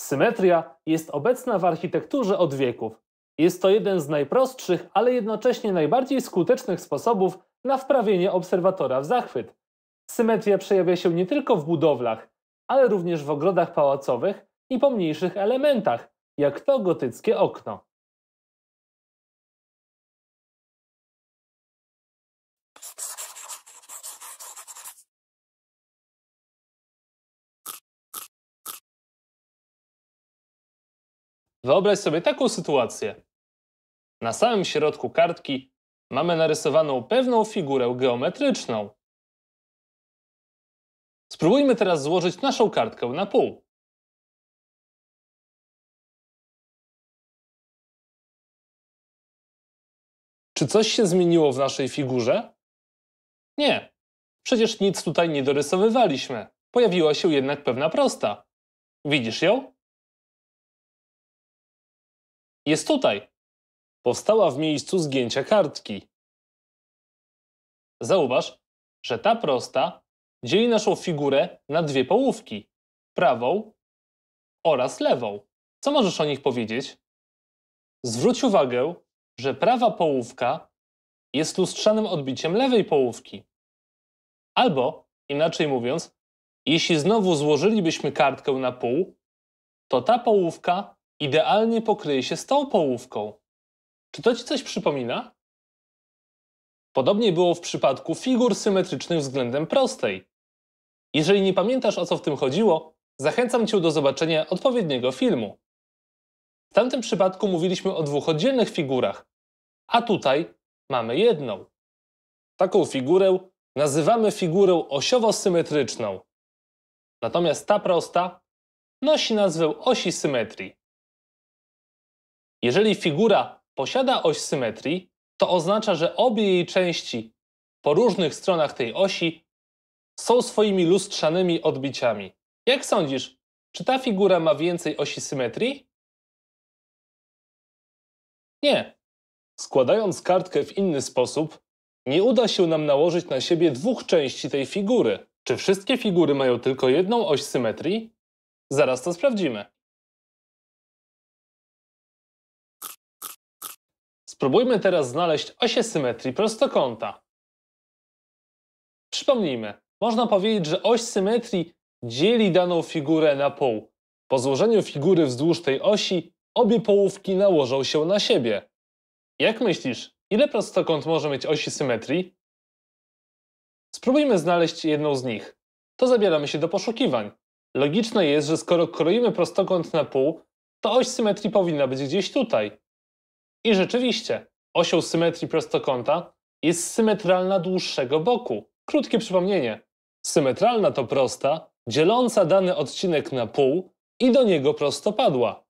Symetria jest obecna w architekturze od wieków. Jest to jeden z najprostszych, ale jednocześnie najbardziej skutecznych sposobów na wprawienie obserwatora w zachwyt. Symetria przejawia się nie tylko w budowlach, ale również w ogrodach pałacowych i pomniejszych elementach, jak to gotyckie okno. Wyobraź sobie taką sytuację. Na samym środku kartki mamy narysowaną pewną figurę geometryczną. Spróbujmy teraz złożyć naszą kartkę na pół. Czy coś się zmieniło w naszej figurze? Nie. Przecież nic tutaj nie dorysowywaliśmy. Pojawiła się jednak pewna prosta. Widzisz ją? Jest tutaj. Powstała w miejscu zgięcia kartki. Zauważ, że ta prosta dzieli naszą figurę na dwie połówki, prawą oraz lewą. Co możesz o nich powiedzieć? Zwróć uwagę, że prawa połówka jest lustrzanym odbiciem lewej połówki. Albo, inaczej mówiąc, jeśli znowu złożylibyśmy kartkę na pół, to ta połówka idealnie pokryje się z tą połówką. Czy to ci coś przypomina? Podobnie było w przypadku figur symetrycznych względem prostej. Jeżeli nie pamiętasz o co w tym chodziło, zachęcam cię do zobaczenia odpowiedniego filmu. W tamtym przypadku mówiliśmy o dwóch oddzielnych figurach, a tutaj mamy jedną. Taką figurę nazywamy figurą osiowo-symetryczną. Natomiast ta prosta nosi nazwę osi symetrii. Jeżeli figura posiada oś symetrii, to oznacza, że obie jej części po różnych stronach tej osi są swoimi lustrzanymi odbiciami. Jak sądzisz, czy ta figura ma więcej osi symetrii? Nie. Składając kartkę w inny sposób, nie uda się nam nałożyć na siebie dwóch części tej figury. Czy wszystkie figury mają tylko jedną oś symetrii? Zaraz to sprawdzimy. Spróbujmy teraz znaleźć osie symetrii prostokąta. Przypomnijmy, można powiedzieć, że oś symetrii dzieli daną figurę na pół. Po złożeniu figury wzdłuż tej osi obie połówki nałożą się na siebie. Jak myślisz, ile prostokąt może mieć osi symetrii? Spróbujmy znaleźć jedną z nich. To zabieramy się do poszukiwań. Logiczne jest, że skoro kroimy prostokąt na pół, to oś symetrii powinna być gdzieś tutaj. I rzeczywiście, osioł symetrii prostokąta jest symetralna dłuższego boku. Krótkie przypomnienie. Symetralna to prosta, dzieląca dany odcinek na pół i do niego prostopadła.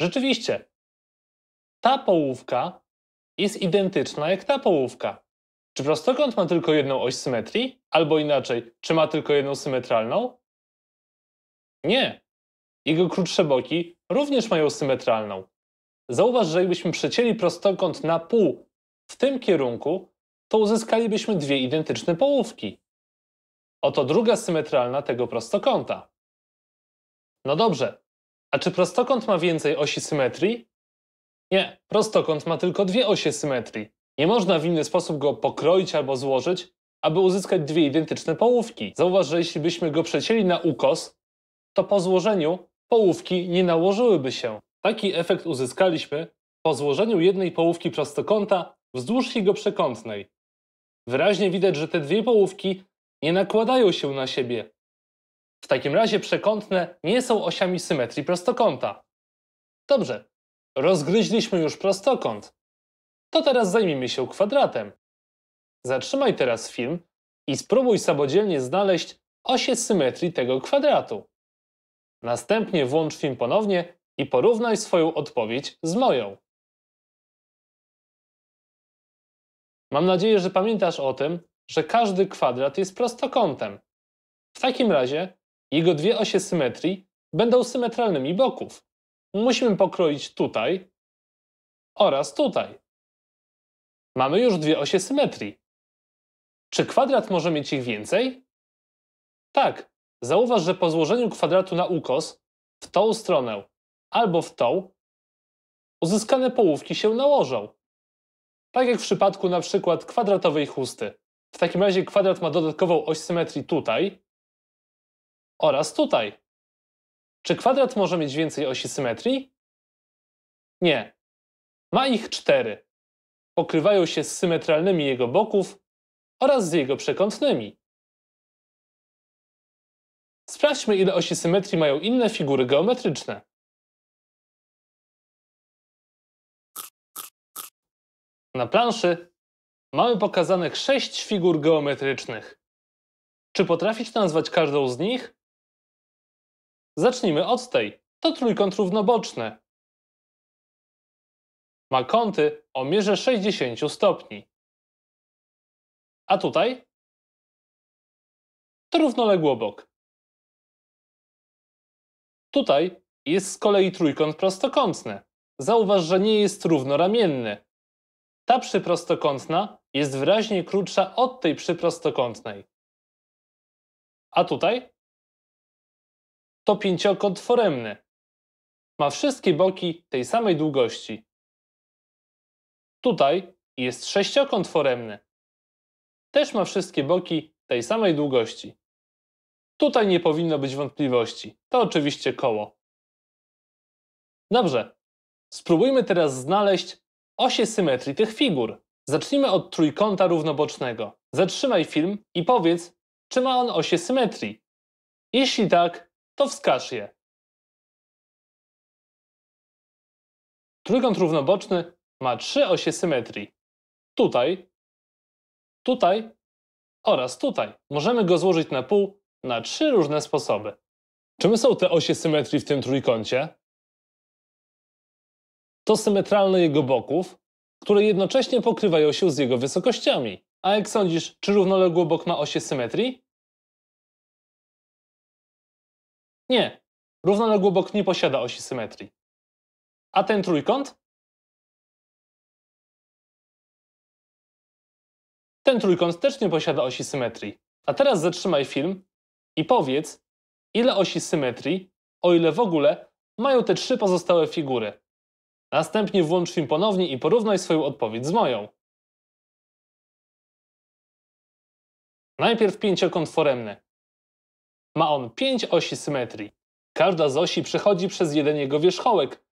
Rzeczywiście, ta połówka jest identyczna jak ta połówka. Czy prostokąt ma tylko jedną oś symetrii? Albo inaczej, czy ma tylko jedną symetralną? Nie. Jego krótsze boki również mają symetralną. Zauważ, że gdybyśmy przecięli prostokąt na pół w tym kierunku, to uzyskalibyśmy dwie identyczne połówki. Oto druga symetralna tego prostokąta. No dobrze, a czy prostokąt ma więcej osi symetrii? Nie, prostokąt ma tylko dwie osie symetrii. Nie można w inny sposób go pokroić albo złożyć, aby uzyskać dwie identyczne połówki. Zauważ, że jeśli byśmy go przecięli na ukos, to po złożeniu połówki nie nałożyłyby się. Taki efekt uzyskaliśmy po złożeniu jednej połówki prostokąta wzdłuż jego przekątnej. Wyraźnie widać, że te dwie połówki nie nakładają się na siebie. W takim razie przekątne nie są osiami symetrii prostokąta. Dobrze, rozgryźliśmy już prostokąt. To teraz zajmijmy się kwadratem. Zatrzymaj teraz film i spróbuj samodzielnie znaleźć osie symetrii tego kwadratu. Następnie włącz film ponownie i porównaj swoją odpowiedź z moją. Mam nadzieję, że pamiętasz o tym, że każdy kwadrat jest prostokątem. W takim razie jego dwie osie symetrii będą symetralnymi boków. Musimy pokroić tutaj oraz tutaj. Mamy już dwie osie symetrii. Czy kwadrat może mieć ich więcej? Tak. Zauważ, że po złożeniu kwadratu na ukos w tą stronę albo w tą, uzyskane połówki się nałożą. Tak jak w przypadku na przykład kwadratowej chusty. W takim razie kwadrat ma dodatkową oś symetrii tutaj oraz tutaj. Czy kwadrat może mieć więcej osi symetrii? Nie. Ma ich cztery. Pokrywają się z symetralnymi jego boków oraz z jego przekątnymi. Sprawdźmy, ile osi symetrii mają inne figury geometryczne. Na planszy mamy pokazanych sześć figur geometrycznych. Czy potrafisz nazwać każdą z nich? Zacznijmy od tej. To trójkąt równoboczny. Ma kąty o mierze 60 stopni. A tutaj? To równoległobok. Tutaj jest z kolei trójkąt prostokątny. Zauważ, że nie jest równoramienny. Ta przyprostokątna jest wyraźnie krótsza od tej przyprostokątnej. A tutaj? To pięciokąt foremny. Ma wszystkie boki tej samej długości. Tutaj jest sześciokąt foremny. Też ma wszystkie boki tej samej długości. Tutaj nie powinno być wątpliwości. To oczywiście koło. Dobrze. Spróbujmy teraz znaleźć osie symetrii tych figur. Zacznijmy od trójkąta równobocznego. Zatrzymaj film i powiedz, czy ma on osie symetrii. Jeśli tak, to wskaż je. Trójkąt równoboczny ma trzy osie symetrii. Tutaj, tutaj oraz tutaj. Możemy go złożyć na pół na trzy różne sposoby. Czym są te osie symetrii w tym trójkącie? to symetralne jego boków, które jednocześnie pokrywają się z jego wysokościami. A jak sądzisz, czy równoległy bok ma osie symetrii? Nie. Równoległy bok nie posiada osi symetrii. A ten trójkąt? Ten trójkąt też nie posiada osi symetrii. A teraz zatrzymaj film i powiedz, ile osi symetrii, o ile w ogóle, mają te trzy pozostałe figury. Następnie włącz film ponownie i porównaj swoją odpowiedź z moją. Najpierw pięciokąt foremny. Ma on pięć osi symetrii. Każda z osi przechodzi przez jeden jego wierzchołek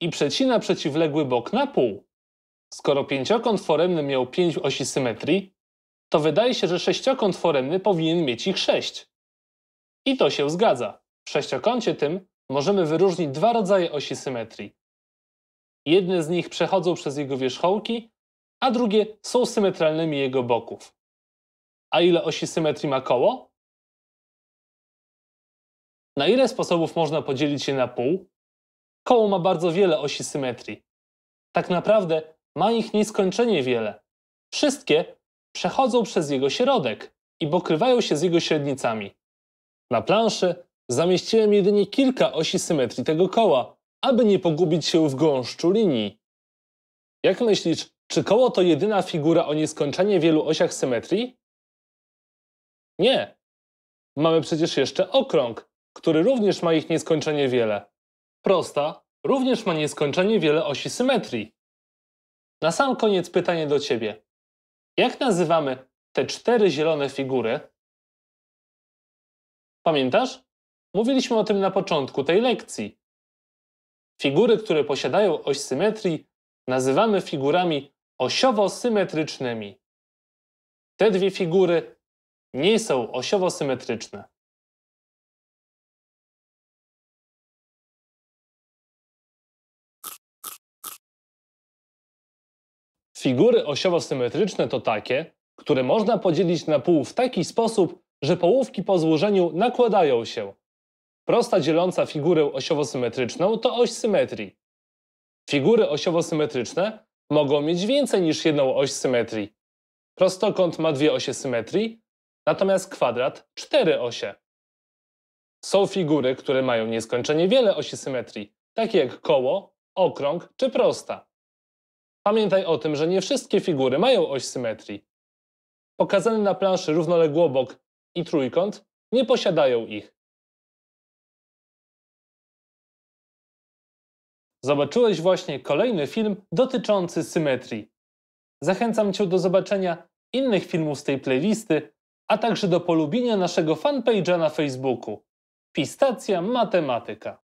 i przecina przeciwległy bok na pół. Skoro pięciokąt foremny miał pięć osi symetrii, to wydaje się, że sześciokąt foremny powinien mieć ich sześć. I to się zgadza. W sześciokącie tym możemy wyróżnić dwa rodzaje osi symetrii. Jedne z nich przechodzą przez jego wierzchołki, a drugie są symetralnymi jego boków. A ile osi symetrii ma koło? Na ile sposobów można podzielić je na pół? Koło ma bardzo wiele osi symetrii. Tak naprawdę ma ich nieskończenie wiele. Wszystkie przechodzą przez jego środek i pokrywają się z jego średnicami. Na planszy zamieściłem jedynie kilka osi symetrii tego koła, aby nie pogubić się w gąszczu linii. Jak myślisz, czy koło to jedyna figura o nieskończenie wielu osiach symetrii? Nie. Mamy przecież jeszcze okrąg, który również ma ich nieskończenie wiele. Prosta również ma nieskończenie wiele osi symetrii. Na sam koniec pytanie do Ciebie. Jak nazywamy te cztery zielone figury? Pamiętasz? Mówiliśmy o tym na początku tej lekcji. Figury, które posiadają oś symetrii, nazywamy figurami osiowo-symetrycznymi. Te dwie figury nie są osiowo-symetryczne. Figury osiowo-symetryczne to takie, które można podzielić na pół w taki sposób, że połówki po złożeniu nakładają się, Prosta dzieląca figurę osiowo-symetryczną to oś symetrii. Figury osiowo-symetryczne mogą mieć więcej niż jedną oś symetrii. Prostokąt ma dwie osie symetrii, natomiast kwadrat cztery osie. Są figury, które mają nieskończenie wiele osi symetrii, takie jak koło, okrąg czy prosta. Pamiętaj o tym, że nie wszystkie figury mają oś symetrii. Pokazany na planszy równoległobok i trójkąt nie posiadają ich. Zobaczyłeś właśnie kolejny film dotyczący symetrii. Zachęcam Cię do zobaczenia innych filmów z tej playlisty, a także do polubienia naszego fanpage'a na Facebooku. Pistacja Matematyka.